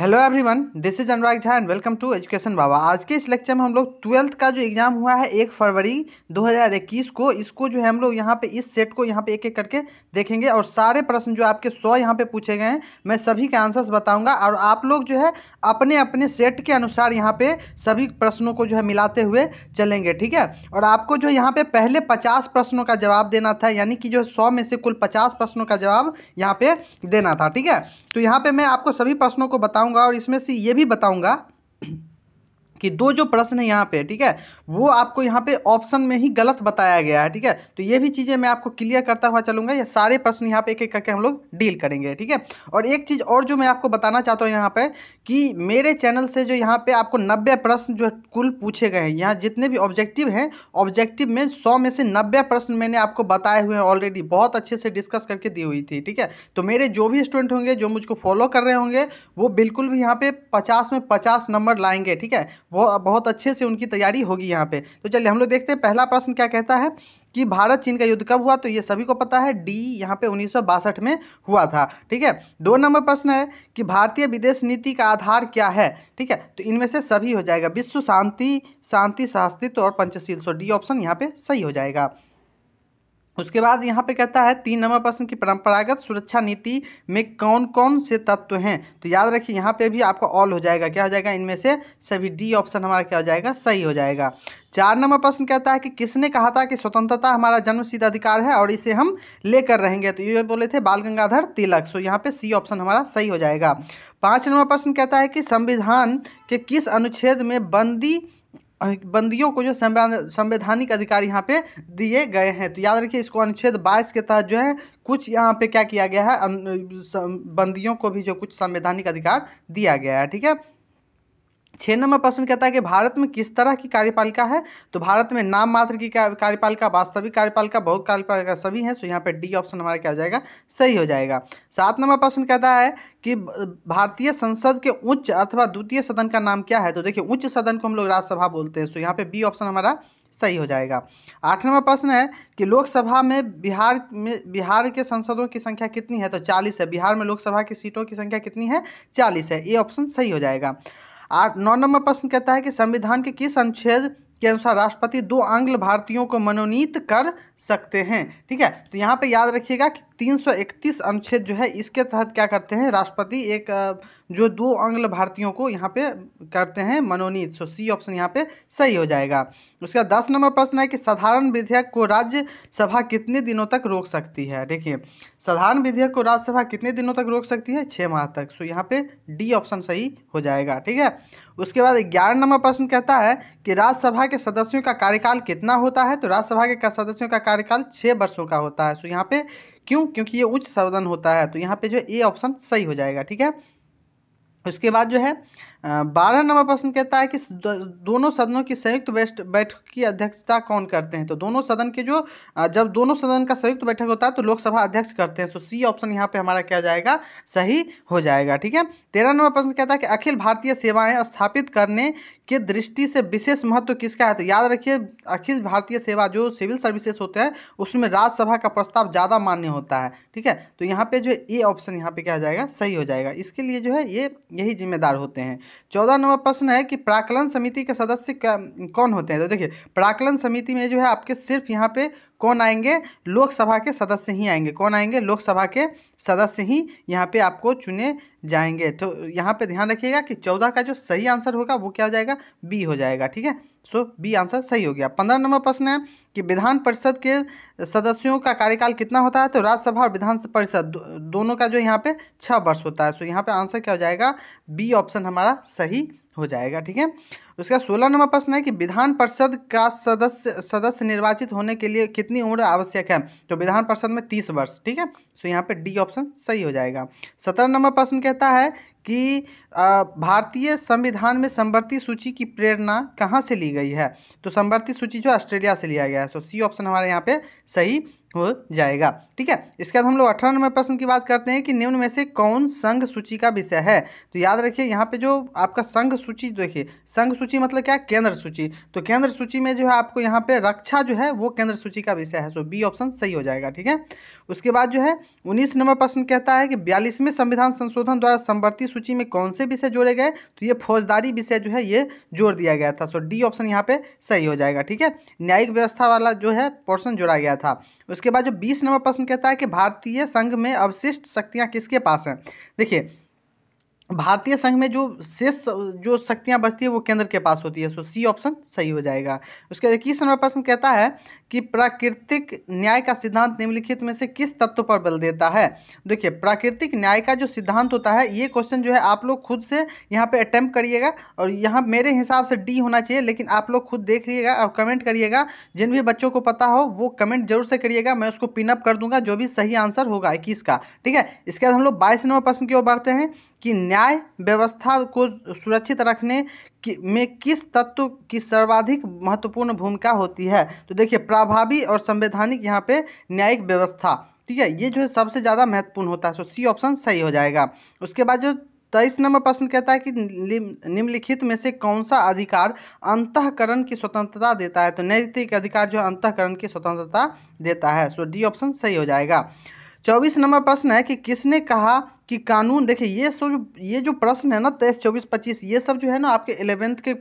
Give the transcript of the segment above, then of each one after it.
hello everyone this is Anurag Jha and welcome to education Baba आज के इस लेक्चर में हम लोग ट्वेल्थ का जो एग्ज़ाम हुआ है एक फरवरी 2021 को इसको जो है हम लोग यहाँ पे इस सेट को यहाँ पे एक एक करके देखेंगे और सारे प्रश्न जो आपके सौ यहाँ पे पूछे गए हैं मैं सभी के आंसर्स बताऊँगा और आप लोग जो है अपने अपने सेट के अनुसार यहाँ पर सभी प्रश्नों को जो है मिलाते हुए चलेंगे ठीक है और आपको जो यहाँ पर पहले पचास प्रश्नों का जवाब देना था यानी कि जो है सौ में से कुल पचास प्रश्नों का जवाब यहाँ पर देना था ठीक है तो यहाँ पर मैं आपको सभी प्रश्नों को बताऊँ बताऊंगा और इसमें से ये भी बताऊंगा कि दो जो प्रश्न है यहाँ पे ठीक है वो आपको यहाँ पे ऑप्शन में ही गलत बताया गया है ठीक है तो ये भी चीज़ें मैं आपको क्लियर करता हुआ चलूंगा ये सारे प्रश्न यहाँ पे एक एक करके हम लोग डील करेंगे ठीक है और एक चीज़ और जो मैं आपको बताना चाहता हूँ यहाँ पे कि मेरे चैनल से जो यहाँ पे आपको नब्बे प्रश्न जो कुल पूछे गए हैं यहाँ जितने भी ऑब्जेक्टिव हैं ऑब्जेक्टिव में सौ में से नब्बे प्रश्न मैंने आपको बताए हुए हैं ऑलरेडी बहुत अच्छे से डिस्कस करके दी हुई थी ठीक है तो मेरे जो भी स्टूडेंट होंगे जो मुझको फॉलो कर रहे होंगे वो बिल्कुल भी यहाँ पे पचास में पचास नंबर लाएंगे ठीक है बहुत अच्छे से उनकी तैयारी होगी यहाँ पे तो चलिए हम लोग देखते हैं पहला प्रश्न क्या कहता है कि भारत चीन का युद्ध कब हुआ तो ये सभी को पता है डी यहाँ पे उन्नीस में हुआ था ठीक है दो नंबर प्रश्न है कि भारतीय विदेश नीति का आधार क्या है ठीक है तो इनमें से सभी हो जाएगा विश्व शांति शांति शास्त्रित्व और पंचशील सो डी ऑप्शन यहाँ पे सही हो जाएगा उसके बाद यहाँ पे कहता है तीन नंबर प्रश्न की परंपरागत सुरक्षा नीति में कौन कौन से तत्व हैं तो याद रखिए यहाँ पे भी आपका ऑल हो जाएगा क्या हो जाएगा इनमें से सभी डी ऑप्शन हमारा क्या हो जाएगा सही हो जाएगा चार नंबर प्रश्न कहता है कि किसने कहा था कि स्वतंत्रता हमारा जन्मसिद्ध अधिकार है और इसे हम लेकर रहेंगे तो ये बोले थे बाल गंगाधर तिलक सो यहाँ पे सी ऑप्शन हमारा सही हो जाएगा पाँच नंबर प्रश्न कहता है कि संविधान के किस अनुच्छेद में बंदी बंदियों को जो संवैधानिक अधिकार यहाँ पे दिए गए हैं तो याद रखिए इसको अनुच्छेद 22 के तहत जो है कुछ यहाँ पे क्या किया गया है बंदियों को भी जो कुछ संवैधानिक अधिकार दिया गया है ठीक है छः नंबर प्रश्न कहता है कि भारत में किस तरह की कार्यपालिका है तो भारत में नाम मात्र की कार्यपालिका वास्तविक कार्यपालिका बहुत कार्यपालिका सभी हैं सो यहाँ पे डी ऑप्शन हमारा क्या हो जाएगा सही हो जाएगा सात नंबर प्रश्न कहता है कि भारतीय संसद के उच्च अथवा द्वितीय सदन का नाम क्या है तो देखिए उच्च सदन को हम लोग राज्यसभा बोलते हैं सो यहाँ पर बी ऑप्शन हमारा सही हो जाएगा आठ नंबर प्रश्न है कि लोकसभा में बिहार में बिहार के संसदों की संख्या कितनी है तो चालीस है बिहार में लोकसभा की सीटों की संख्या कितनी है चालीस है ये ऑप्शन सही हो जाएगा आठ नौ नंबर प्रश्न कहता है कि संविधान के किस अनुच्छेद के अनुसार राष्ट्रपति दो आंग्ल भारतीयों को मनोनीत कर सकते हैं ठीक है तो यहाँ पे याद रखिएगा कि तीन सौ इकतीस अनुच्छेद जो है इसके तहत क्या करते हैं राष्ट्रपति एक जो दो आंग्ल भारतीयों को यहाँ पे करते हैं मनोनीत सो सी ऑप्शन यहाँ पे सही हो जाएगा उसके बाद दस नंबर प्रश्न है कि साधारण विधेयक को राज्यसभा कितने दिनों तक रोक सकती है देखिए साधारण विधेयक को राज्यसभा कितने दिनों तक रोक सकती है छः माह तक सो यहाँ पे डी ऑप्शन सही हो जाएगा ठीक है उसके बाद ग्यारह नंबर प्रश्न कहता है कि राज्यसभा के सदस्यों का कार्यकाल कितना होता है तो राज्यसभा के सदस्यों का कार्यकाल छः वर्षों का होता है सो यहाँ पे क्यों क्योंकि ये उच्च सदन होता है तो यहाँ पे जो ए ऑप्शन सही हो जाएगा ठीक है उसके बाद जो है बारह नंबर प्रश्न कहता है कि दोनों सदनों की संयुक्त बैठक की अध्यक्षता कौन करते हैं तो दोनों सदन के जो जब दोनों सदन का संयुक्त बैठक होता है तो लोकसभा अध्यक्ष करते हैं सो तो सी ऑप्शन यहाँ पे हमारा क्या जाएगा सही हो जाएगा ठीक है तेरह नंबर प्रश्न कहता है कि अखिल भारतीय सेवाएं स्थापित करने के दृष्टि से विशेष महत्व किसका है तो याद रखिए अखिल भारतीय सेवा जो सिविल सर्विसेज होते हैं उसमें राज्यसभा का प्रस्ताव ज़्यादा मान्य होता है ठीक है तो यहाँ पे जो ए ऑप्शन यहाँ पे क्या हो जाएगा सही हो जाएगा इसके लिए जो है ये यही जिम्मेदार होते हैं चौदह नंबर प्रश्न है कि प्राकलन समिति के सदस्य कौन होते हैं तो देखिए प्राकलन समिति में जो है आपके सिर्फ यहाँ पे कौन आएंगे लोकसभा के सदस्य ही आएंगे कौन आएंगे लोकसभा के सदस्य ही यहाँ पे आपको चुने जाएंगे तो यहाँ पे ध्यान रखिएगा कि चौदह का जो सही आंसर होगा वो क्या हो जाएगा बी हो जाएगा ठीक है सो बी आंसर सही हो गया पंद्रह नंबर प्रश्न है कि विधान परिषद के सदस्यों का कार्यकाल कितना होता है तो राज्यसभा और विधान परिषद दो, दोनों का जो यहाँ पे छः वर्ष होता है सो यहाँ पे आंसर क्या हो जाएगा बी ऑप्शन हमारा सही हो जाएगा ठीक है उसका सोलह नंबर प्रश्न है कि विधान परिषद का सदस्य सदस्य निर्वाचित होने के लिए कितनी उम्र आवश्यक है तो विधान परिषद में तीस वर्ष ठीक है सो यहाँ पे डी ऑप्शन सही हो जाएगा सत्रह नंबर प्रश्न कहता है कि भारतीय संविधान में संवर्ती सूची की प्रेरणा कहाँ से ली गई है तो संवर्ती सूची जो ऑस्ट्रेलिया से लिया गया है सो सी ऑप्शन हमारे यहाँ पे सही हो जाएगा ठीक है इसके बाद हम लोग अठारह नंबर प्रश्न की बात करते हैं कि निम्न में से कौन संघ सूची का विषय है तो याद रखिए यहाँ पे जो आपका संघ सूची देखिए संघ सूची मतलब क्या केंद्र सूची तो केंद्र सूची में जो है आपको यहाँ पे रक्षा जो है वो केंद्र सूची का विषय है सो बी ऑप्शन सही हो जाएगा ठीक है उसके बाद जो है उन्नीस नंबर प्रश्न कहता है कि बयालीसवें संविधान संशोधन द्वारा संवर्ती सूची में कौन से विषय जोड़े गए तो ये फौजदारी विषय जो है ये जोड़ दिया गया था सो डी ऑप्शन यहाँ पे सही हो जाएगा ठीक है न्यायिक व्यवस्था वाला जो है पोर्सन जोड़ा गया था उसके उसके बाद जो बीस नंबर प्रश्न कहता है कि भारतीय संघ में अवशिष्ट शक्तियाँ किसके पास हैं देखिए भारतीय संघ में जो शेष जो शक्तियां बचती है वो केंद्र के पास होती है सो सी ऑप्शन सही हो जाएगा उसके इक्कीस नंबर प्रश्न कहता है कि प्राकृतिक न्याय का सिद्धांत निम्नलिखित में से किस तत्व पर बल देता है देखिए प्राकृतिक न्याय का जो सिद्धांत होता है ये क्वेश्चन जो है आप लोग खुद से यहाँ पे अटैम्प्ट करिएगा और यहाँ मेरे हिसाब से डी होना चाहिए लेकिन आप लोग खुद देख लीजिएगा और कमेंट करिएगा जिन भी बच्चों को पता हो वो कमेंट जरूर से करिएगा मैं उसको पिनअप कर दूंगा जो भी सही आंसर होगा इक्कीस का ठीक है इसके बाद हम लोग बाईस नंबर प्रश्न की ओर बढ़ते हैं कि न्याय व्यवस्था को सुरक्षित रखने कि, में किस तत्व की सर्वाधिक महत्वपूर्ण भूमिका होती है तो देखिए प्रभावी और संवैधानिक यहाँ पे न्यायिक व्यवस्था ठीक है ये जो है सबसे ज़्यादा महत्वपूर्ण होता है सो सी ऑप्शन सही हो जाएगा उसके बाद जो तेईस नंबर प्रश्न कहता है कि निम्नलिखित में से कौन सा अधिकार अंतकरण की स्वतंत्रता देता है तो नैतिक अधिकार जो अंतकरण की स्वतंत्रता देता है सो डी ऑप्शन सही हो जाएगा चौबीस नंबर प्रश्न है कि किसने कहा कि कानून देखिए ये सो जो ये जो प्रश्न है ना तेईस चौबीस पच्चीस ये सब जो है ना आपके एलेवेंथ के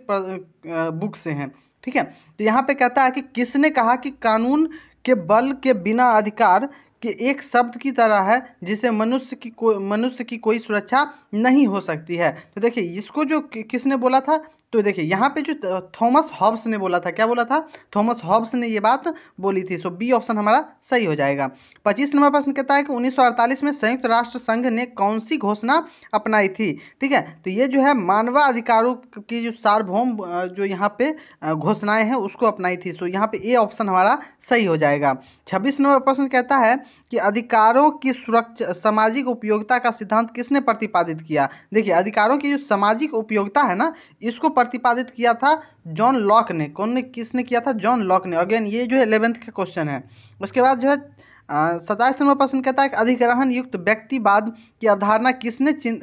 बुक से हैं ठीक है तो यहाँ पे कहता है कि किसने कहा कि कानून के बल के बिना अधिकार के एक शब्द की तरह है जिसे मनुष्य की कोई मनुष्य की कोई सुरक्षा नहीं हो सकती है तो देखिए इसको जो किसने बोला था तो देखिए यहाँ पे जो थॉमस हॉब्स ने बोला था क्या बोला था थॉमस हॉब्स ने ये बात बोली थी सो बी ऑप्शन हमारा सही हो जाएगा पच्चीस नंबर प्रश्न कहता है कि उन्नीस में संयुक्त राष्ट्र संघ ने कौन सी घोषणा अपनाई थी ठीक है तो ये जो है मानवाधिकारों की जो सार्वभौम जो यहाँ पे घोषणाएं हैं उसको अपनाई थी सो यहाँ पे ए ऑप्शन हमारा सही हो जाएगा छब्बीस नंबर प्रश्न कहता है कि अधिकारों की सुरक्षा सामाजिक उपयोगिता का सिद्धांत किसने प्रतिपादित किया देखिए अधिकारों की जो सामाजिक उपयोगिता है ना इसको प्रतिपादित किया था जॉन लॉक ने कौन ने किसने किया था जॉन लॉक ने अगेन ये जो है इलेवेंथ का क्वेश्चन है उसके बाद जो है सताईस नंबर प्रश्न कहता है कि अधिग्रहण युक्त व्यक्तिवाद की अवधारणा किसने चिन,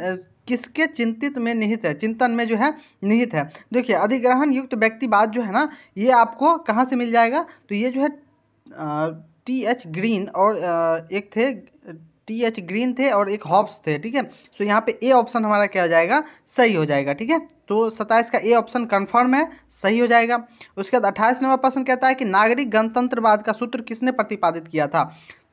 किसके चिंतित में निहित है चिंतन में जो है निहित है देखिए अधिग्रहण युक्त व्यक्तिवाद जो है ना ये आपको कहाँ से मिल जाएगा तो ये जो है टी एच ग्रीन और एक थे टी एच ग्रीन थे और एक हॉप्स थे ठीक है सो यहाँ पे ए ऑप्शन हमारा क्या हो जाएगा सही हो जाएगा ठीक है तो सत्ताईस का ए ऑप्शन कंफर्म है सही हो जाएगा उसके बाद अट्ठाईस नंबर प्रश्न कहता है कि नागरिक गणतंत्रवाद का सूत्र किसने प्रतिपादित किया था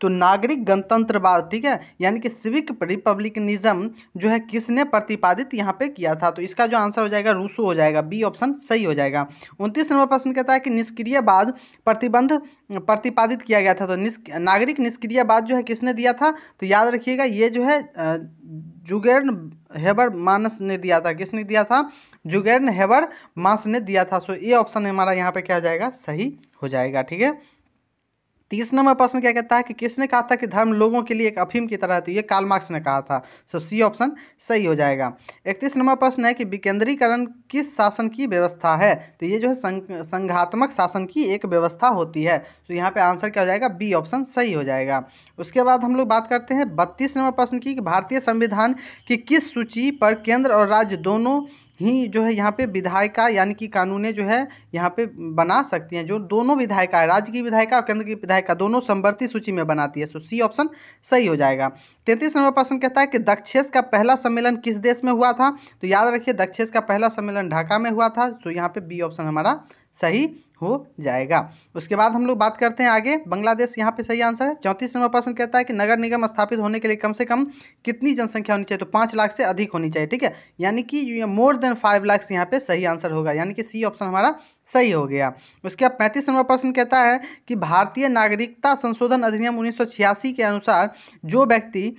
तो नागरिक गणतंत्रवाद ठीक है यानी कि सिविक रिपब्लिकनिज्म जो है किसने प्रतिपादित यहाँ पे किया था तो इसका जो आंसर हो जाएगा रूसो हो जाएगा बी ऑप्शन सही हो जाएगा उनतीस नंबर प्रश्न कहता है कि निष्क्रियवाद प्रतिबंध प्रतिपादित किया गया था तो निष्क नागरिक निष्क्रियवाद जो है किसने दिया था तो याद रखिएगा ये जो है जुगेर्न हेबर मानस ने दिया था किसने दिया था जुगेर्न हेबर मास ने दिया था सो ये ऑप्शन हमारा यहाँ पर क्या हो जाएगा सही हो जाएगा ठीक है तीस नंबर प्रश्न क्या कहता है कि किसने कहा था कि धर्म लोगों के लिए एक अफीम की तरह थी ये काल मार्क्स ने कहा था सो सी ऑप्शन सही हो जाएगा इकतीस नंबर प्रश्न है कि विकेंद्रीकरण किस शासन की व्यवस्था है तो ये जो है संघात्मक शासन की एक व्यवस्था होती है तो यहाँ पे आंसर क्या हो जाएगा बी ऑप्शन सही हो जाएगा उसके बाद हम लोग बात करते हैं बत्तीस नंबर प्रश्न की कि भारतीय संविधान की किस सूची पर केंद्र और राज्य दोनों ही जो है यहाँ पे विधायिका यानी कि कानूने जो है यहाँ पे बना सकती हैं जो दोनों विधायिका राज्य की विधायिका और केंद्र की विधायिका दोनों संवर्ती सूची में बनाती है सो सी ऑप्शन सही हो जाएगा तैंतीस नंबर प्रश्न कहता है कि दक्षेस का पहला सम्मेलन किस देश में हुआ था तो याद रखिए दक्षेस का पहला सम्मेलन ढाका में हुआ था सो यहाँ पे बी ऑप्शन हमारा सही हो जाएगा उसके बाद हम लोग बात करते हैं आगे बांग्लादेश यहाँ पे सही आंसर है चौंतीस नंबर प्रश्न कहता है कि नगर निगम स्थापित होने के लिए कम से कम कितनी जनसंख्या होनी चाहिए तो पाँच लाख से अधिक होनी चाहिए ठीक है यानी कि मोर देन फाइव लाख यहाँ पे सही आंसर होगा यानी कि सी ऑप्शन हमारा सही हो गया उसके बाद पैंतीस नंबर प्रश्न कहता है कि भारतीय नागरिकता संशोधन अधिनियम उन्नीस के अनुसार जो व्यक्ति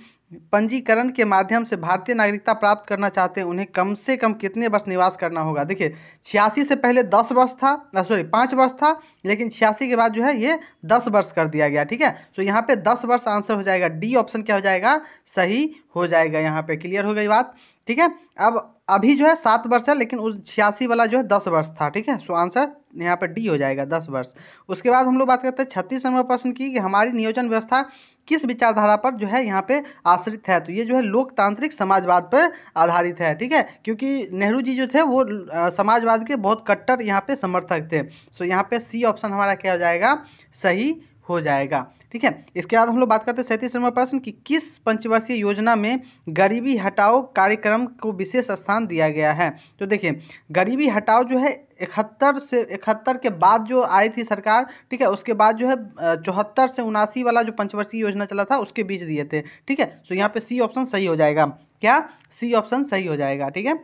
पंजीकरण के माध्यम से भारतीय नागरिकता प्राप्त करना चाहते हैं उन्हें कम से कम कितने वर्ष निवास करना होगा देखिए छियासी से पहले दस वर्ष था सॉरी पाँच वर्ष था लेकिन छियासी के बाद जो है ये दस वर्ष कर दिया गया ठीक है सो तो यहाँ पे दस वर्ष आंसर हो जाएगा डी ऑप्शन क्या हो जाएगा सही हो जाएगा यहाँ पे क्लियर हो गई बात ठीक है अब अभी जो है सात वर्ष है लेकिन उस छियासी वाला जो है दस वर्ष था ठीक है सो आंसर यहाँ पर डी हो जाएगा दस वर्ष उसके बाद हम लोग बात करते हैं छत्तीस नंबर प्रश्न की कि हमारी नियोजन व्यवस्था किस विचारधारा पर जो है यहाँ पे आश्रित है तो ये जो है लोकतांत्रिक समाजवाद पर आधारित है ठीक है क्योंकि नेहरू जी जो थे वो समाजवाद के बहुत कट्टर यहाँ पे समर्थक थे सो यहाँ पे सी ऑप्शन हमारा क्या हो जाएगा सही हो जाएगा ठीक है इसके बाद हम लोग बात करते हैं सैंतीस नंबर प्रश्न कि किस पंचवर्षीय योजना में गरीबी हटाओ कार्यक्रम को विशेष स्थान दिया गया है तो देखिए गरीबी हटाओ जो है इकहत्तर से इकहत्तर के बाद जो आई थी सरकार ठीक है उसके बाद जो है चौहत्तर से उनासी वाला जो पंचवर्षीय योजना चला था उसके बीच दिए थे ठीक है सो यहाँ पे सी ऑप्शन सही हो जाएगा क्या सी ऑप्शन सही हो जाएगा ठीक है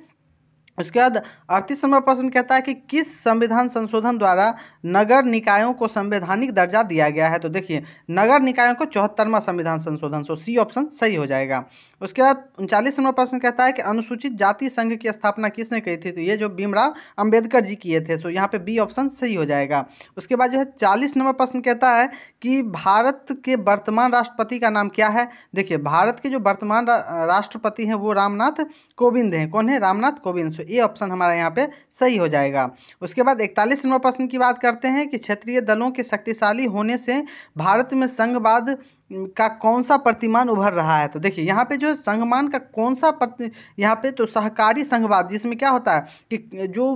उसके बाद अड़तीस नंबर प्रश्न कहता है कि किस संविधान संशोधन द्वारा नगर निकायों को संवैधानिक दर्जा दिया गया है तो देखिए नगर निकायों को चौहत्तरवा संविधान संशोधन सो सी ऑप्शन सही हो जाएगा उसके बाद उनचालीस नंबर प्रश्न कहता है कि अनुसूचित जाति संघ की स्थापना किसने की थी तो ये जो भीमराव अम्बेडकर जी किए थे सो यहाँ पर बी ऑप्शन सही हो जाएगा उसके बाद जो है चालीस नंबर प्रश्न कहता है कि भारत के वर्तमान राष्ट्रपति का नाम क्या है देखिए भारत के जो वर्तमान राष्ट्रपति हैं वो रामनाथ कोविंद हैं कौन है रामनाथ कोविंद सो तो ये ऑप्शन हमारा यहाँ पे सही हो जाएगा उसके बाद इकतालीस नंबर प्रश्न की बात करते हैं कि क्षेत्रीय दलों के शक्तिशाली होने से भारत में संघवाद का कौन सा प्रतिमान उभर रहा है तो देखिए यहाँ पे जो है संघमान का कौन सा प्रति यहाँ पे तो सहकारी संघवाद जिसमें क्या होता है कि जो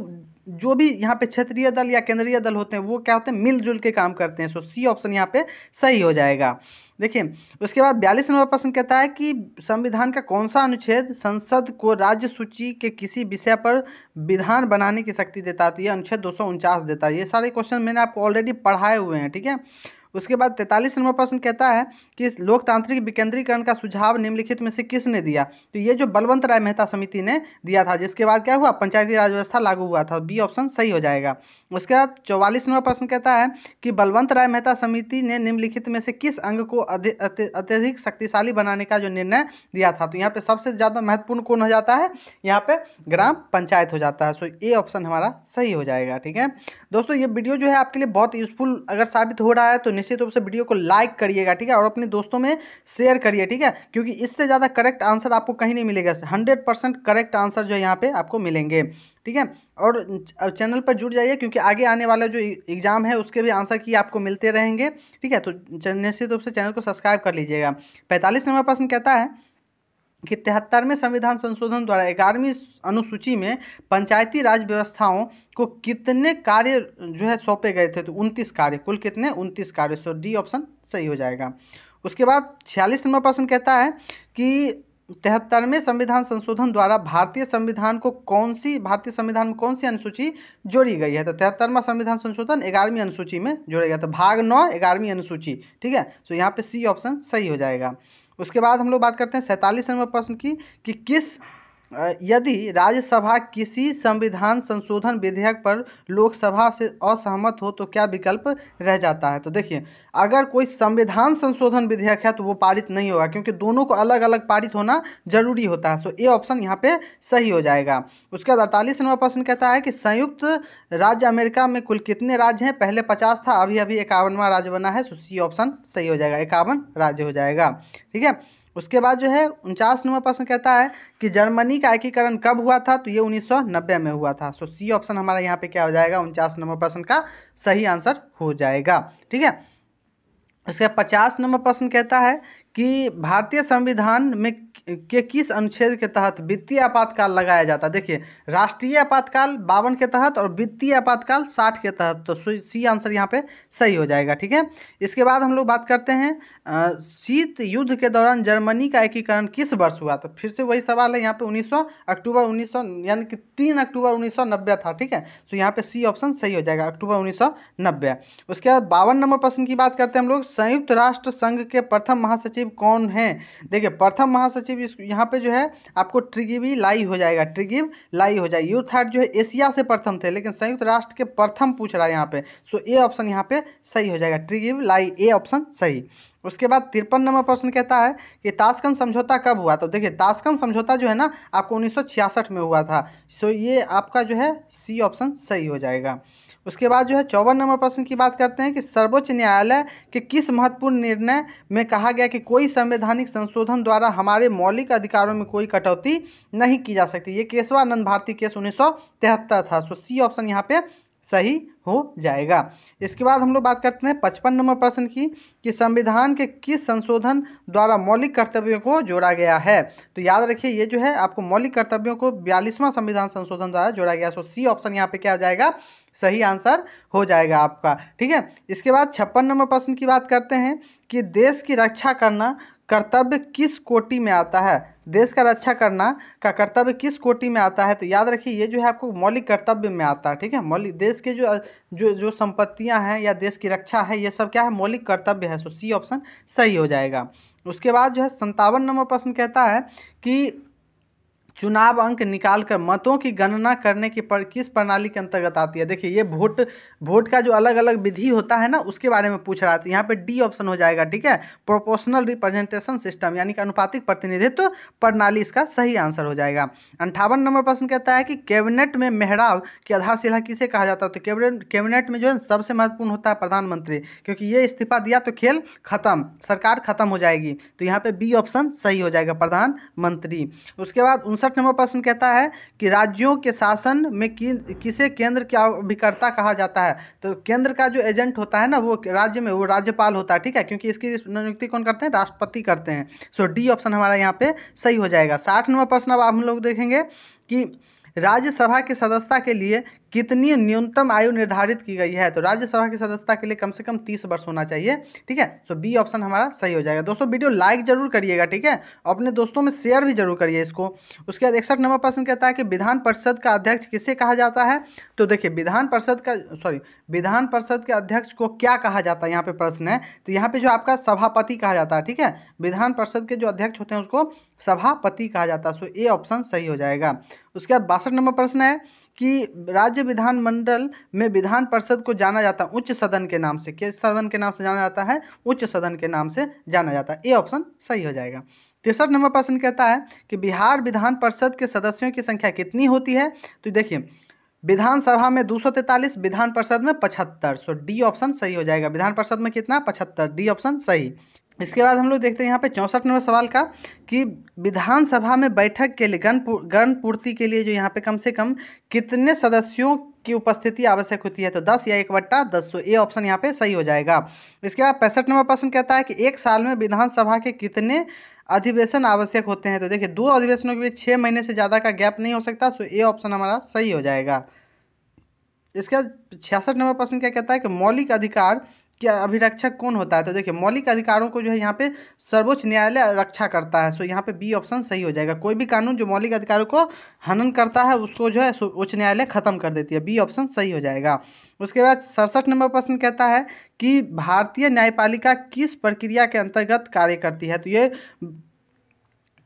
जो भी यहाँ पे क्षेत्रीय दल या केंद्रीय दल होते हैं वो क्या होते हैं मिलजुल के काम करते हैं सो सी ऑप्शन यहाँ पे सही हो जाएगा देखिए उसके बाद बयालीस नंबर प्रश्न कहता है कि संविधान का कौन सा अनुच्छेद संसद को राज्य सूची के किसी विषय पर विधान बनाने की शक्ति देता है तो ये अनुच्छेद दो देता है ये सारे क्वेश्चन मैंने आपको ऑलरेडी पढ़ाए हुए हैं ठीक है उसके बाद तैंतालीस नंबर प्रश्न कहता है कि लोकतांत्रिक विकेंद्रीकरण का सुझाव निम्नलिखित में से किसने दिया तो ये जो बलवंत राय मेहता समिति ने दिया था जिसके बाद क्या हुआ पंचायती राज व्यवस्था लागू हुआ था बी ऑप्शन सही हो जाएगा उसके बाद चौवालीस नंबर प्रश्न कहता है कि बलवंत राय मेहता समिति ने निम्नलिखित में से किस अंग को अत्यधिक शक्तिशाली बनाने का जो निर्णय दिया था तो यहाँ पे सबसे ज़्यादा महत्वपूर्ण कौन हो जाता है यहाँ पे ग्राम पंचायत हो जाता है सो ए ऑप्शन हमारा सही हो जाएगा ठीक है दोस्तों ये वीडियो जो है आपके लिए बहुत यूजफुल अगर साबित हो रहा है तो निश्चित रूप से वीडियो को लाइक करिएगा ठीक है और अपने दोस्तों में शेयर करिए ठीक है क्योंकि इससे ज़्यादा करेक्ट आंसर आपको कहीं नहीं मिलेगा हंड्रेड परसेंट करेक्ट आंसर जो है यहाँ पर आपको मिलेंगे ठीक है और चैनल पर जुड़ जाइए क्योंकि आगे आने वाला जो एग्ज़ाम है उसके भी आंसर की आपको मिलते रहेंगे ठीक है तो निश्चित रूप से चैनल को सब्सक्राइब कर लीजिएगा पैंतालीस नंबर प्रश्न कहता है कि तिहत्तरवें में संविधान संशोधन द्वारा ग्यारहवीं अनुसूची में पंचायती राज व्यवस्थाओं को कितने कार्य जो है सौंपे गए थे तो उनतीस कार्य कुल कितने उनतीस कार्य सो डी ऑप्शन सही हो जाएगा उसके बाद छियालीस नंबर प्रश्न कहता है कि तिहत्तरवें संविधान संशोधन द्वारा भारतीय संविधान को कौन सी भारतीय संविधान में कौन सी अनुसूची जोड़ी गई है तो तिहत्तरवा संविधान संशोधन ग्यारहवीं अनुसूची में जोड़ा गया तो भाग नौ ग्यारहवीं अनुसूची ठीक है सो यहाँ पे सी ऑप्शन सही हो जाएगा उसके बाद हम लोग बात करते हैं सैंतालीस नंबर प्रश्न की कि किस यदि राज्यसभा किसी संविधान संशोधन विधेयक पर लोकसभा से असहमत हो तो क्या विकल्प रह जाता है तो देखिए अगर कोई संविधान संशोधन विधेयक है तो वो पारित नहीं होगा क्योंकि दोनों को अलग अलग पारित होना जरूरी होता है सो ए ऑप्शन यहाँ पे सही हो जाएगा उसके बाद अड़तालीस नंबर प्रश्न कहता है कि संयुक्त राज्य अमेरिका में कुल कितने राज्य हैं पहले पचास था अभी अभी इक्यावनवा राज्य बना है सो सी ऑप्शन सही हो जाएगा इक्यावन राज्य हो जाएगा ठीक है उसके बाद जो है उनचास नंबर प्रश्न कहता है कि जर्मनी का एकीकरण कब हुआ था तो ये 1990 में हुआ था सो सी ऑप्शन हमारा यहाँ पे क्या हो जाएगा उनचास नंबर प्रश्न का सही आंसर हो जाएगा ठीक है उसके बाद पचास नंबर प्रश्न कहता है कि भारतीय संविधान में के किस अनुच्छेद के तहत वित्तीय आपातकाल लगाया जाता है देखिए राष्ट्रीय आपातकाल बावन के तहत और वित्तीय आपातकाल साठ के तहत तो सी आंसर यहाँ पे सही हो जाएगा ठीक है इसके बाद हम लोग बात करते हैं शीत युद्ध के दौरान जर्मनी का एकीकरण किस वर्ष हुआ तो फिर से वही सवाल है यहाँ पे उन्नीस अक्टूबर उन्नीस यानी कि तीन अक्टूबर उन्नीस था ठीक है सो यहाँ पे सी ऑप्शन सही हो जाएगा अक्टूबर उन्नीस उसके बाद बावन नंबर प्रश्न की बात करते हैं हम लोग संयुक्त राष्ट्र संघ के प्रथम महासचिव महासचिव कौन है देखिए प्रथम महासचिव यहाँ पे जो है आपको ट्रिगिवी लाई हो जाएगा ट्रिगिव लाई हो जाएगा यूथाइट जो है एशिया से प्रथम थे लेकिन संयुक्त राष्ट्र के प्रथम पूछ रहा है यहाँ पे सो ए ऑप्शन यहाँ पे सही हो जाएगा ट्रिगिव लाई ए ऑप्शन सही उसके बाद तिरपन नंबर प्रश्न कहता है कि ताशकंद समझौता कब हुआ तो देखिए ताशकंद समझौता जो है ना आपको 1966 में हुआ था सो ये आपका जो है सी ऑप्शन सही हो जाएगा उसके बाद जो है चौवन नंबर प्रश्न की बात करते हैं कि सर्वोच्च न्यायालय के किस महत्वपूर्ण निर्णय में कहा गया कि कोई संवैधानिक संशोधन द्वारा हमारे मौलिक अधिकारों में कोई कटौती नहीं की जा सकती ये केशवानंद भारती केस उन्नीस था सो सी ऑप्शन यहाँ पे सही हो जाएगा इसके बाद हम लोग बात करते हैं पचपन नंबर प्रश्न की कि संविधान के किस संशोधन द्वारा मौलिक कर्तव्यों को जोड़ा गया है तो याद रखिए ये जो है आपको मौलिक कर्तव्यों को बयालीसवां संविधान संशोधन द्वारा जोड़ा गया सो सी ऑप्शन यहाँ पे क्या हो जाएगा सही आंसर हो जाएगा आपका ठीक है इसके बाद छप्पन नंबर प्रश्न की बात करते हैं कि देश की रक्षा करना कर्तव्य किस कोटि में आता है देश का रक्षा करना का कर्तव्य किस कोटि में आता है तो याद रखिए ये जो है आपको मौलिक कर्तव्य में आता है ठीक है मौलिक देश के जो जो जो संपत्तियां हैं या देश की रक्षा है ये सब क्या है मौलिक कर्तव्य है सो सी ऑप्शन सही हो जाएगा उसके बाद जो है संतावन नंबर प्रश्न कहता है कि चुनाव अंक निकाल कर मतों की गणना करने की पर किस प्रणाली के अंतर्गत आती है देखिए ये वोट वोट का जो अलग अलग विधि होता है ना उसके बारे में पूछ रहा है तो यहाँ पे डी ऑप्शन हो जाएगा ठीक है प्रोपोर्शनल रिप्रेजेंटेशन सिस्टम यानी कि अनुपातिक प्रतिनिधित्व तो प्रणाली इसका सही आंसर हो जाएगा अंठावन नंबर प्रश्न कहता है कि कैबिनेट में मेहराव की आधारशिला किसे कहा जाता है तो कैबिनेट में जो है सबसे महत्वपूर्ण होता है प्रधानमंत्री क्योंकि ये इस्तीफा दिया तो खेल खत्म सरकार खत्म हो जाएगी तो यहाँ पर बी ऑप्शन सही हो जाएगा प्रधानमंत्री उसके बाद उनसठ नंबर प्रश्न कहता है कि राज्यों के शासन में कि, किसे केंद्र का अभिकर्ता कहा जाता है तो केंद्र का जो एजेंट होता है ना वो राज्य में वो राज्यपाल होता है ठीक है क्योंकि इसकी नियुक्ति कौन करते हैं राष्ट्रपति करते हैं सो डी ऑप्शन हमारा यहाँ पे सही हो जाएगा साठ नंबर प्रश्न अब हम लोग देखेंगे कि राज्यसभा के सदस्यता के लिए कितनी न्यूनतम आयु निर्धारित की गई है तो राज्यसभा की सदस्यता के लिए कम से कम तीस वर्ष होना चाहिए ठीक है सो बी ऑप्शन हमारा सही हो जाएगा दोस्तों वीडियो लाइक जरूर करिएगा ठीक है अपने दोस्तों में शेयर भी जरूर करिए इसको उसके बाद इकसठ नंबर प्रश्न कहता है कि विधान परिषद का अध्यक्ष किसे कहा जाता है तो देखिए विधान परिषद का सॉरी विधान परिषद के अध्यक्ष को क्या कहा जाता है यहाँ पे प्रश्न है तो यहाँ पे जो आपका सभापति कहा जाता है ठीक है विधान परिषद के जो अध्यक्ष होते हैं उसको सभापति कहा जाता है सो ए ऑप्शन सही हो जाएगा उसके बाद बासठ नंबर प्रश्न है कि राज्य विधानमंडल में विधान परिषद को जाना जाता है उच्च सदन के नाम से किस सदन के नाम से जाना जाता है उच्च सदन के नाम से जाना जाता है ये ऑप्शन सही हो जाएगा तीसरा नंबर प्रश्न कहता है कि बिहार विधान परिषद के सदस्यों की संख्या कितनी होती है तो देखिए विधानसभा में दो विधान परिषद में पचहत्तर सो डी ऑप्शन सही हो जाएगा विधान परिषद में कितना पचहत्तर डी ऑप्शन सही इसके बाद हम लोग देखते हैं यहाँ पे चौंसठ नंबर सवाल का कि विधानसभा में बैठक के लिए गण गण पूर्ति के लिए जो यहाँ पे कम से कम कितने सदस्यों की उपस्थिति आवश्यक होती है तो दस या एक बट्टा दस सौ तो ये ऑप्शन यहाँ पे सही हो जाएगा इसके बाद पैंसठ नंबर प्रश्न कहता है कि एक साल में विधानसभा के कितने अधिवेशन आवश्यक होते हैं तो देखिए दो अधिवेशनों के लिए छः महीने से ज़्यादा का गैप नहीं हो सकता सो तो ये ऑप्शन हमारा सही हो जाएगा इसके बाद छियासठ नंबर प्रश्न क्या कहता है कि मौलिक अधिकार क्या अभिरक्षक कौन होता है तो देखिए मौलिक अधिकारों को जो है यहाँ पे सर्वोच्च न्यायालय रक्षा करता है सो यहाँ पे बी ऑप्शन सही हो जाएगा कोई भी कानून जो मौलिक अधिकारों को हनन करता है उसको जो है उच्च न्यायालय खत्म कर देती है बी ऑप्शन सही हो जाएगा उसके बाद सड़सठ नंबर प्रश्न कहता है कि भारतीय न्यायपालिका किस प्रक्रिया के अंतर्गत कार्य करती है तो ये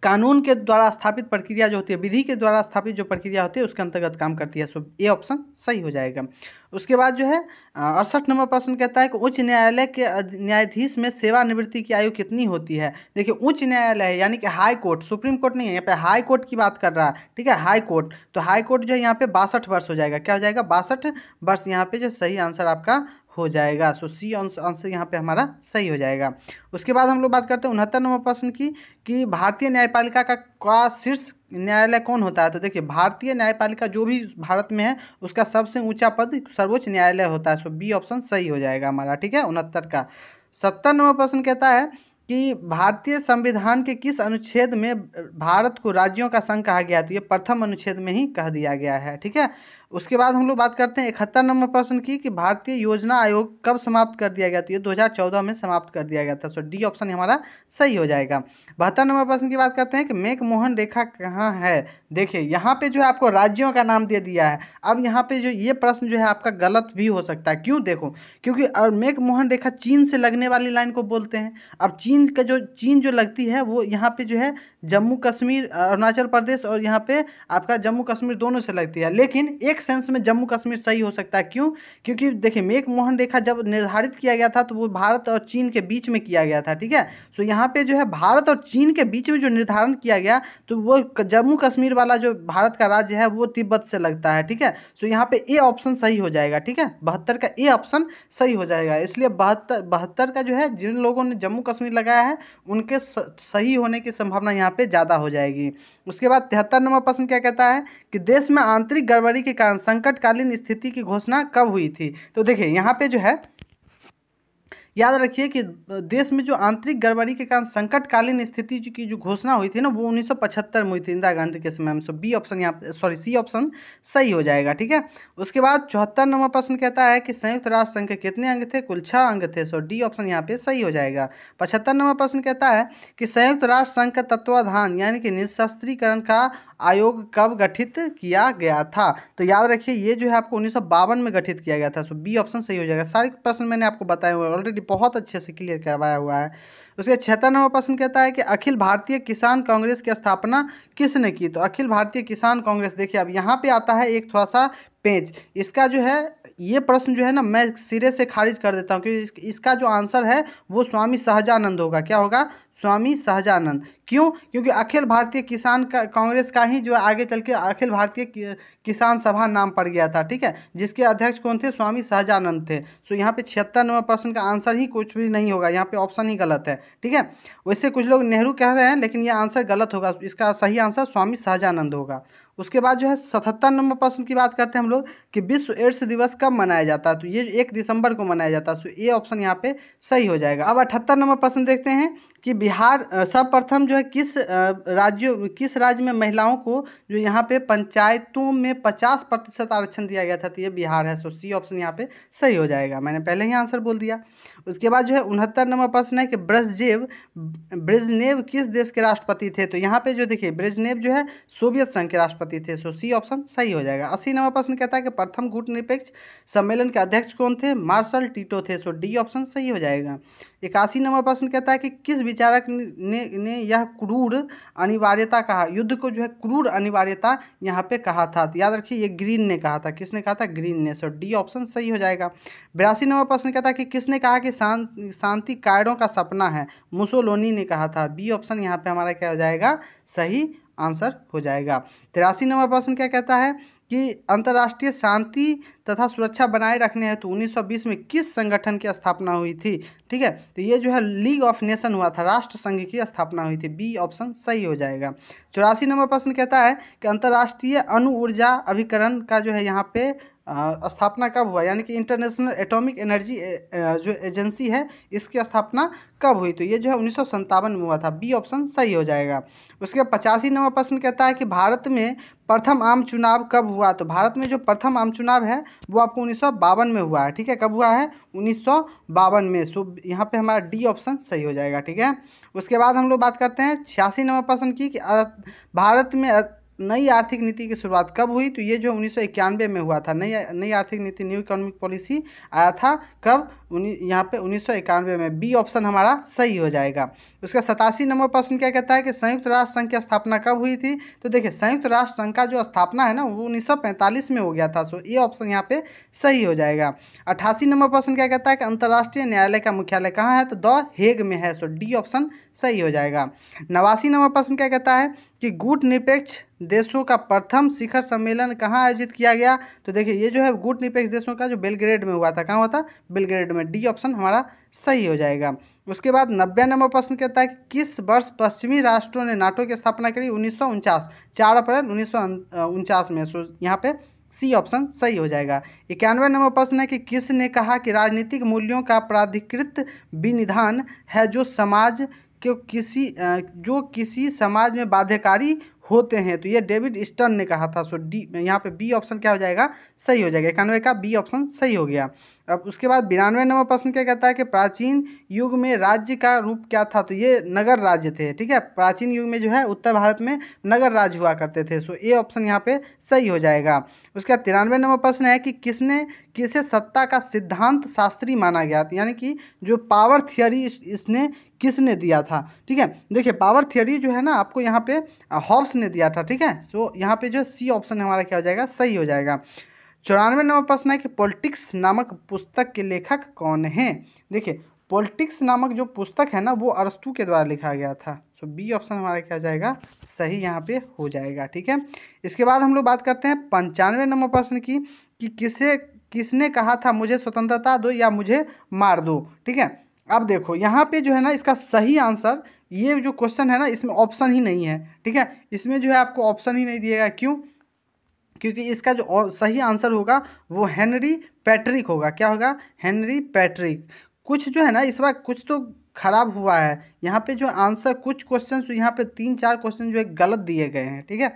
कानून के द्वारा स्थापित प्रक्रिया जो होती है विधि के द्वारा स्थापित जो प्रक्रिया होती है उसके अंतर्गत काम करती है सो ये ऑप्शन सही हो जाएगा उसके बाद जो है अड़सठ नंबर प्रश्न कहता है कि उच्च न्यायालय के न्यायाधीश में सेवानिवृत्ति की आयु कितनी होती है देखिए उच्च न्यायालय यानी कि हाई कोर्ट सुप्रीम कोर्ट नहीं है यहाँ पे हाई कोर्ट की बात कर रहा है ठीक है हाई कोर्ट तो हाई कोर्ट जो है यहाँ पे बासठ वर्ष हो जाएगा क्या हो जाएगा बासठ वर्ष यहाँ पे जो सही आंसर आपका हो जाएगा सो सी आंसर यहाँ पे हमारा सही हो जाएगा उसके बाद हम लोग बात करते हैं उनहत्तर नंबर प्रश्न की कि भारतीय न्यायपालिका का का शीर्ष न्यायालय कौन होता है तो देखिए भारतीय न्यायपालिका जो भी भारत में है उसका सबसे ऊंचा पद सर्वोच्च न्यायालय होता है सो बी ऑप्शन सही हो जाएगा हमारा ठीक है उनहत्तर का सत्तर नंबर प्रश्न कहता है कि भारतीय संविधान के किस अनुच्छेद में भारत को राज्यों का संघ कहा गया तो ये प्रथम अनुच्छेद में ही कह दिया गया है ठीक है उसके बाद हम लोग बात करते हैं इकहत्तर नंबर प्रश्न की कि भारतीय योजना आयोग कब समाप्त कर दिया गया तो ये 2014 में समाप्त कर दिया गया था सो डी ऑप्शन हमारा सही हो जाएगा बहत्तर नंबर प्रश्न की बात करते हैं कि मेक मोहन रेखा कहाँ है देखिए यहाँ पे जो है आपको राज्यों का नाम दे दिया है अब यहाँ पे जो ये प्रश्न जो है आपका गलत भी हो सकता है क्यों देखो क्योंकि और मेक मोहन रेखा चीन से लगने वाली लाइन को बोलते हैं अब चीन का जो चीन जो लगती है वो यहाँ पर जो है जम्मू कश्मीर अरुणाचल प्रदेश और यहाँ पर आपका जम्मू कश्मीर दोनों से लगती है लेकिन एक एक सेंस में जम्मू कश्मीर सही हो सकता है क्यों क्योंकि देखिए मेक मोहन रेखा जब निर्धारित किया गया था तो वो भारत और चीन के बीच में किया गया था ठीक है सो यहाँ पे जो है भारत और चीन के बीच में जो निर्धारण किया गया तो वो जम्मू कश्मीर वाला जो भारत का राज्य है वो तिब्बत से लगता है ठीक है सो यहाँ पे ए ऑप्शन सही हो जाएगा ठीक है बहत्तर का ए ऑप्शन सही हो जाएगा इसलिए बहत्तर बहत्तर का जो है जिन लोगों ने जम्मू कश्मीर लगाया है उनके सही होने की संभावना यहाँ पर ज़्यादा हो जाएगी उसके बाद तिहत्तर नंबर प्रश्न क्या कहता है कि देश में आंतरिक गड़बड़ी के संकटकालीन स्थिति की घोषणा कब हुई थी तो देखिए यहाँ पे जो है याद रखिए कि देश में जो आंतरिक गड़बड़ी के कारण संकटकालीन स्थिति की जो घोषणा हुई थी ना वो 1975 में हुई थी इंदिरा गांधी के समय में सो बी ऑप्शन यहाँ सॉरी सी ऑप्शन सही हो जाएगा ठीक है उसके बाद चौहत्तर नंबर प्रश्न कहता है कि संयुक्त राष्ट्र संघ के कितने अंग थे कुल छः अंग थे सो डी ऑप्शन यहाँ पे सही हो जाएगा पचहत्तर नंबर प्रश्न कहता है कि संयुक्त राष्ट्र संघ का तत्वाधान यानी कि निशस्त्रीकरण का आयोग कब गठित किया गया था तो याद रखिए ये जो है आपको उन्नीस में गठित किया गया था सो बी ऑप्शन सही हो जाएगा सारे प्रश्न मैंने आपको बताए हुए ऑलरेडी बहुत अच्छे से क्लियर करवाया हुआ है उसके छिहत्तर नंबर प्रश्न कहता है कि अखिल भारतीय किसान कांग्रेस की स्थापना किसने की तो अखिल भारतीय किसान कांग्रेस देखिए अब यहाँ पे आता है एक थोड़ा सा पेज इसका जो है ये प्रश्न जो है ना मैं सिरे से खारिज कर देता हूँ क्योंकि इसका जो आंसर है वो स्वामी सहजानंद होगा क्या होगा स्वामी सहजानंद क्यों क्योंकि अखिल भारतीय किसान का कांग्रेस का ही जो आगे चल के अखिल भारतीय कि, किसान सभा नाम पड़ गया था ठीक है जिसके अध्यक्ष कौन थे स्वामी सहजानंद थे सो यहाँ पे छिहत्तर नंबर प्रश्न का आंसर ही कुछ भी नहीं होगा यहाँ पे ऑप्शन ही गलत है ठीक है वैसे कुछ लोग नेहरू कह रहे हैं लेकिन ये आंसर गलत होगा इसका सही आंसर स्वामी सहजानंद होगा उसके बाद जो है सतहत्तर नंबर प्रश्न की बात करते हैं हम लोग कि विश्व एड्स दिवस कब मनाया जाता है तो ये एक दिसंबर को मनाया जाता है सो ये ऑप्शन यहाँ पे सही हो जाएगा अब अठहत्तर नंबर प्रश्न देखते हैं कि बिहार सर्वप्रथम जो है किस राज्यों किस राज्य में महिलाओं को जो यहाँ पे पंचायतों में पचास प्रतिशत आरक्षण दिया गया था तो ये बिहार है सो सी ऑप्शन यहाँ पे सही हो जाएगा मैंने पहले ही आंसर बोल दिया उसके बाद जो है उनहत्तर नंबर प्रश्न है कि ब्रजजेव ब्रजनेव किस देश के राष्ट्रपति थे तो यहाँ पे जो देखिए ब्रजनेव जो है सोवियत संघ के राष्ट्रपति थे सो सी ऑप्शन सही हो जाएगा अस्सी नंबर प्रश्न कहता है कि प्रथम गुट निरपेक्ष सम्मेलन के अध्यक्ष कौन थे मार्शल टीटो थे सो डी ऑप्शन सही हो जाएगा इक्यासी नंबर प्रश्न कहता है कि किस विचारक ने ने यह क्रूर अनिवार्यता कहा युद्ध को जो है क्रूर अनिवार्यता यहाँ पे कहा था याद रखिए ये ग्रीन ने कहा था किसने कहा था ग्रीन ने सो डी ऑप्शन सही हो जाएगा बयासी नंबर प्रश्न कहता है कि किसने कहा कि शांति शांति का सपना है मुसोलोनी ने कहा था बी ऑप्शन यहाँ पे हमारा क्या हो जाएगा सही आंसर हो जाएगा तिरासी नंबर प्रश्न क्या कहता है कि अंतर्राष्ट्रीय शांति तथा सुरक्षा बनाए रखने हैं तो 1920 में किस संगठन की स्थापना हुई थी ठीक है तो ये जो है लीग ऑफ नेशन हुआ था राष्ट्र संघ की स्थापना हुई थी बी ऑप्शन सही हो जाएगा चौरासी नंबर प्रश्न कहता है कि अंतर्राष्ट्रीय अनु ऊर्जा अभिकरण का जो है यहाँ पे स्थापना कब हुआ यानी कि इंटरनेशनल एटॉमिक एनर्जी जो एजेंसी है इसकी स्थापना कब हुई तो ये जो है उन्नीस में हुआ था बी ऑप्शन सही हो जाएगा उसके बाद पचासी नंबर प्रश्न कहता है कि भारत में प्रथम आम चुनाव कब हुआ तो भारत में जो प्रथम आम चुनाव है वो आपको उन्नीस में हुआ है ठीक है कब हुआ है उन्नीस में सो यहाँ पर हमारा डी ऑप्शन सही हो जाएगा ठीक है उसके बाद हम लोग बात करते हैं छियासी नंबर प्रश्न की कि भारत में नई आर्थिक नीति की शुरुआत कब हुई तो ये जो उन्नीस में हुआ था नई नई आर्थिक नीति न्यू इकोनॉमिक पॉलिसी आया था कब यहाँ पे उन्नीस में बी ऑप्शन हमारा सही हो जाएगा उसका सतासी नंबर प्रश्न क्या कहता है कि संयुक्त राष्ट्र संघ की स्थापना कब हुई थी तो देखिए संयुक्त राष्ट्र संघ का जो स्थापना है ना वो उन्नीस में हो गया था सो ये ऑप्शन यहाँ पर सही हो जाएगा अट्ठासी नंबर प्रश्न क्या कहता है कि अंतर्राष्ट्रीय न्यायालय का मुख्यालय कहाँ है तो द हेग में है सो डी ऑप्शन सही हो जाएगा नवासी नंबर प्रश्न क्या कहता है कि गुट निरपेक्ष देशों का प्रथम शिखर सम्मेलन कहाँ आयोजित किया गया तो देखिए ये जो है गुट निरपेक्ष देशों का जो बेलग्रेड में हुआ था कहाँ हुआ था बेलग्रेड में डी ऑप्शन हमारा सही हो जाएगा उसके बाद नब्बे नंबर प्रश्न कहता है कि किस वर्ष पश्चिमी राष्ट्रों ने नाटो की स्थापना करी उन्नीस चार अप्रैल उन्नीस में सो यहाँ पर सी ऑप्शन सही हो जाएगा इक्यानवे नंबर प्रश्न है कि किसने कहा कि राजनीतिक मूल्यों का प्राधिकृत विनिधान है जो समाज कि किसी जो किसी समाज में बाध्यकारी होते हैं तो ये डेविड स्टर्न ने कहा था सो डी यहाँ पे बी ऑप्शन क्या हो जाएगा सही हो जाएगा इक्यानवे का बी ऑप्शन सही हो गया अब उसके बाद बिरानवे नंबर प्रश्न क्या कहता है कि प्राचीन युग में राज्य का रूप क्या था तो ये नगर राज्य थे ठीक है प्राचीन युग में जो है उत्तर भारत में नगर राज्य हुआ करते थे सो ए ऑप्शन यहाँ पे सही हो जाएगा उसके बाद तिरानवे नंबर प्रश्न है कि किसने किसे सत्ता का सिद्धांत शास्त्री माना गया यानी कि जो पावर थियोरी इस, इसने किसने दिया था ठीक है देखिए पावर थियोरी जो है ना आपको यहाँ पे हॉब्स ने दिया था ठीक है सो यहाँ पे जो सी ऑप्शन हमारा क्या हो जाएगा सही हो जाएगा चौरानवे नंबर प्रश्न है कि पॉलिटिक्स नामक पुस्तक के लेखक कौन हैं देखिए पॉलिटिक्स नामक जो पुस्तक है ना वो अरस्तु के द्वारा लिखा गया था सो बी ऑप्शन हमारा क्या हो जाएगा सही यहाँ पे हो जाएगा ठीक है इसके बाद हम लोग बात करते हैं पंचानवे नंबर प्रश्न की कि किसे किसने कहा था मुझे स्वतंत्रता दो या मुझे मार दो ठीक है अब देखो यहाँ पे जो है ना इसका सही आंसर ये जो क्वेश्चन है ना इसमें ऑप्शन ही नहीं है ठीक है इसमें जो है आपको ऑप्शन ही नहीं दिएगा क्यों क्योंकि इसका जो सही आंसर होगा वो हेनरी पैट्रिक होगा क्या होगा हेनरी पैट्रिक कुछ जो है ना इस बार कुछ तो खराब हुआ है यहाँ पे जो आंसर कुछ क्वेश्चन यहाँ पे तीन चार क्वेश्चन जो है गलत दिए गए हैं ठीक है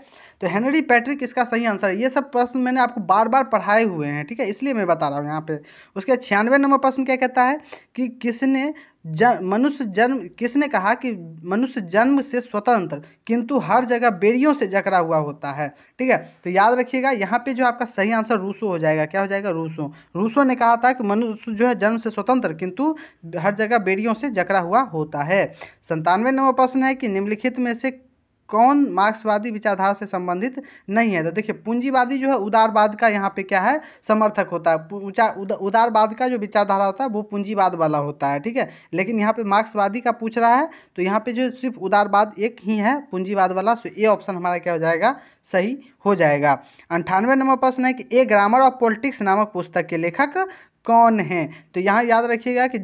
तो हेनरी पैट्रिक इसका सही आंसर है ये सब प्रश्न मैंने आपको बार बार पढ़ाए हुए हैं ठीक है इसलिए मैं बता रहा हूँ यहाँ पे उसके छियानवे नंबर प्रश्न क्या कहता है कि किसने जन मनुष्य जन्म किसने कहा कि मनुष्य जन्म से स्वतंत्र किंतु हर जगह बेड़ियों से जकड़ा हुआ होता है ठीक है तो याद रखिएगा यहाँ पे जो आपका सही आंसर रूसो हो जाएगा क्या हो जाएगा रूसो रूसो ने कहा था कि मनुष्य जो है जन्म से स्वतंत्र किंतु हर जगह बेड़ियों से जकड़ा हुआ होता है संतानवे नंबर प्रश्न है कि निम्नलिखित में से कौन मार्क्सवादी विचारधारा से संबंधित नहीं है तो देखिए पूंजीवादी जो है उदारवाद का यहाँ पे क्या है समर्थक होता है उद, उदारवाद का जो विचारधारा होता है वो पूंजीवाद वाला होता है ठीक है लेकिन यहाँ पे मार्क्सवादी का पूछ रहा है तो यहाँ पे जो सिर्फ उदारवाद एक ही है पूंजीवाद वाला सो ए ऑप्शन हमारा क्या हो जाएगा सही हो जाएगा अंठानवे नंबर प्रश्न है कि ए ग्रामर ऑफ पॉलिटिक्स नामक पुस्तक के लेखक कौन हैं तो यहाँ याद रखिएगा कि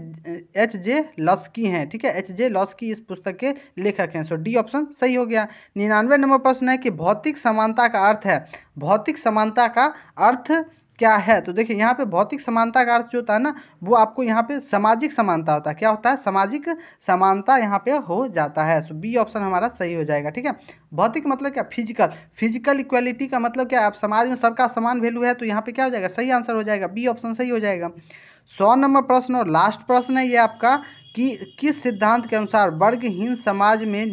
एच जे लॉस्की हैं ठीक है एच जे लॉस्की इस पुस्तक के लेखक हैं सो डी ऑप्शन सही हो गया निन्यानवे नंबर प्रश्न है कि भौतिक समानता का अर्थ है भौतिक समानता का अर्थ क्या है तो देखिए यहाँ पे भौतिक समानता का अर्थ जो होता है ना वो आपको यहाँ पे सामाजिक समानता होता है क्या होता है सामाजिक समानता यहाँ पे हो जाता है सो बी ऑप्शन हमारा सही हो जाएगा ठीक है भौतिक मतलब क्या फिजिकल फिजिकल इक्वलिटी का मतलब क्या आप समाज में सबका समान वैल्यू है तो यहाँ पे क्या हो जाएगा सही आंसर हो जाएगा बी ऑप्शन सही हो जाएगा सौ नंबर प्रश्न और लास्ट प्रश्न है ये आपका कि किस सिद्धांत के अनुसार वर्गहीन समाज में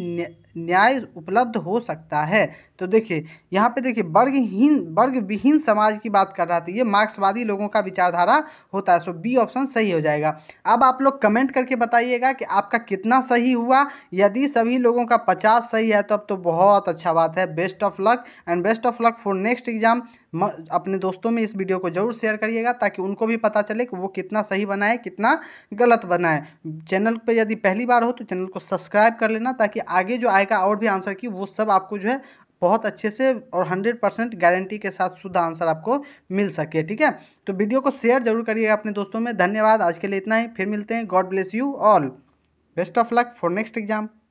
न्याय उपलब्ध हो सकता है तो देखिए यहाँ पे देखिए वर्गहीन वर्ग विहीन समाज की बात कर रहा था तो ये मार्क्सवादी लोगों का विचारधारा होता है सो बी ऑप्शन सही हो जाएगा अब आप लोग कमेंट करके बताइएगा कि आपका कितना सही हुआ यदि सभी लोगों का पचास सही है तो अब तो बहुत अच्छा बात है best of luck and best of luck for next exam अपने दोस्तों में इस वीडियो को जरूर शेयर करिएगा ताकि उनको भी पता चले कि वो कितना सही बनाए कितना गलत बनाए चैनल पर यदि पहली बार हो तो चैनल को सब्सक्राइब कर लेना ताकि आगे जो आएगा और भी आंसर की वो सब आपको जो है बहुत अच्छे से और हंड्रेड परसेंट गारंटी के साथ शुद्ध आंसर आपको मिल सके ठीक है तो वीडियो को शेयर जरूर करिएगा अपने दोस्तों में धन्यवाद आज के लिए इतना ही फिर मिलते हैं God bless you all best of luck for next exam